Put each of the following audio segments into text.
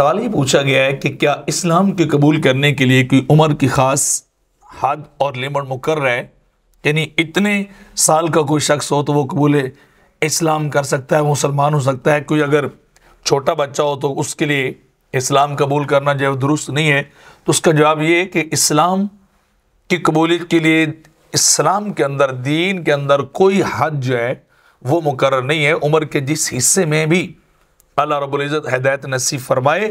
सवाल ये पूछा गया है कि क्या इस्लाम के कबूल करने के लिए कोई उम्र की ख़ास हद और लिमिट मुकर है यानी इतने साल का कोई शख्स हो तो वो कबूल इस्लाम कर सकता है मुसलमान हो सकता है कोई अगर छोटा बच्चा हो तो उसके लिए इस्लाम कबूल करना जो दुरुस्त नहीं है तो उसका जवाब ये है कि इस्लाम की कबूलियत के लिए इस्लाम के अंदर दीन के अंदर कोई हद जो है वो मुकर नहीं है उम्र के जिस हिस्से में भी अल्लाह रबुल्ज़त हदायत नसीब फरमाए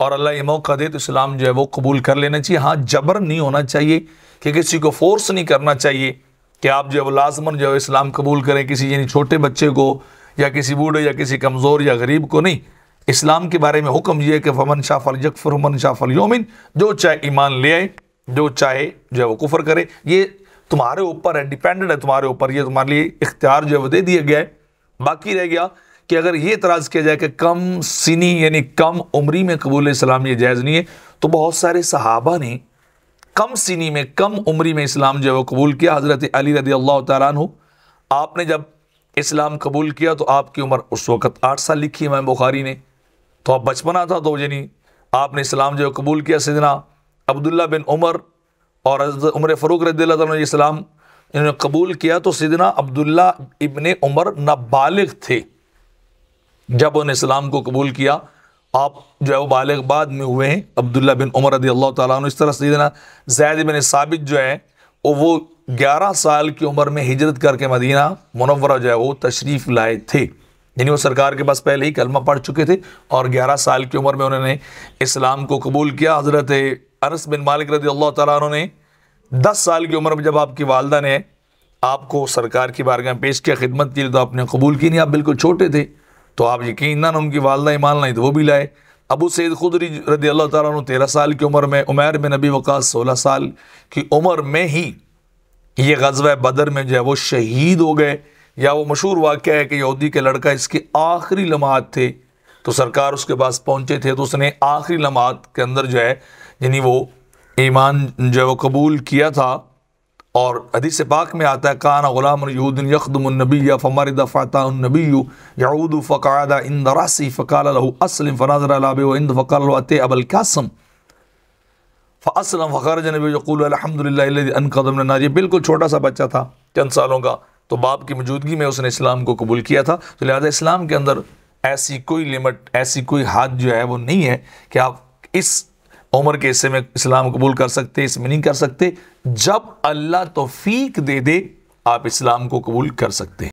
और अल्लाह ये मौका दे तो इस्लाम जो है वो कबूल कर लेना चाहिए हाँ जबर नहीं होना चाहिए कि किसी को फोर्स नहीं करना चाहिए कि आप जो है वो लाजमन जो है इस्लाम कबूल करें किसी यानी छोटे बच्चे को या किसी बूढ़े या किसी कमज़ोर या गरीब को नहीं इस्लाम के बारे में हुक्म यह है कि फमन शाह फल यकफर हमन शाह फल योमिन जो चाहे ईमान ले आए जो चाहे जो है वो कुफर करे ये तुम्हारे ऊपर है डिपेंडेंट है तुम्हारे ऊपर ये तुम्हारे लिए इख्तियार जो है वो दे दिया गया है बाकी रह गया कि अगर ये इतराज़ किया जाए कि कम सिनी यानी कम उम्री में कबूल इस्लाम ये जायज़ नहीं है तो बहुत सारे सहाबा ने कम सिनी में कम उम्री में इस्लाम जो है वो कबूल किया हज़रत अली रदी अल्लाह तु आपने जब इस्लाम कबूल किया तो आपकी उम्र उस वक़्त आठ साल लिखी है मैं बुखारी ने तो आप बचपना था तो यानी आपने इस्लाम जो कबूल किया सिदना अब्दुल्ला बिन उमर और उमर फ़रूक रदी इस्लाम इन्होंने कबूल किया तो सिदना अब्दुल्ला इबन उमर नाबालिग थे जब उन्हें इस्लाम को कबूल किया आप जो है वो बालग बाद में हुए हैं अब्दुल्ला बिन उमर रदी अल्लाह तु इस तरह से जैद बिन साबित जो है वो वो ग्यारह साल की उम्र में हिजरत करके मदीना मनवरा जो है वो तशरीफ़ लाए थे यानी वो सरकार के पास पहले ही कलमा पढ़ चुके थे और ग्यारह साल की उम्र में उन्होंने इस्लाम को कबूल किया हज़रत अरस बिन मालिक रदी अल्लाह तु ने दस साल की उम्र में जब आपकी वालदा ने आपको सरकार की बारगाह पेश किया खिदमत की तो आपने कबूल की नहीं आप बिल्कुल छोटे थे तो आप ना उनकी वालदा ईमान लाई तो वो भी लाए अबू सैद खुदरी रदी अल्लाह तुम तेरह साल की उम्र में उमैर में नबी वक़ास सोलह साल की उम्र में ही ये गजब बदर में जो है वो शहीद हो गए या वो मशहूर वाक़ है कि यहूदी के लड़का इसके आखिरी लम्हात थे तो सरकार उसके पास पहुँचे थे तो उसने आखिरी लम्हात के अंदर जो है यानी वो ईमान जो है वो कबूल किया था और हदीस पाक में आता है कान गुलाम यूदिन यखदमनबी या फ़मर दफ़ातानबी याऊद फ़क़ादा इंद रासी फ़काल असलम फ़नाजर लाब इंद फ़काल अबल कासम फ़सलम फ़खर जनबी यकूल अनकदम नाजी बिल्कुल छोटा सा बच्चा था चंद सालों का तो बाप की मौजूदगी में उसने इस्लाम को कबूल किया था तो लिहाजा इस्लाम के अंदर ऐसी कोई लिमिट ऐसी कोई हाथ जो है वो नहीं है कि आप इस उम्र के हिस्से में इस्लाम कबूल कर सकते इसमें नहीं कर सकते जब अल्लाह तोफीक दे दे आप इस्लाम को कबूल कर सकते हैं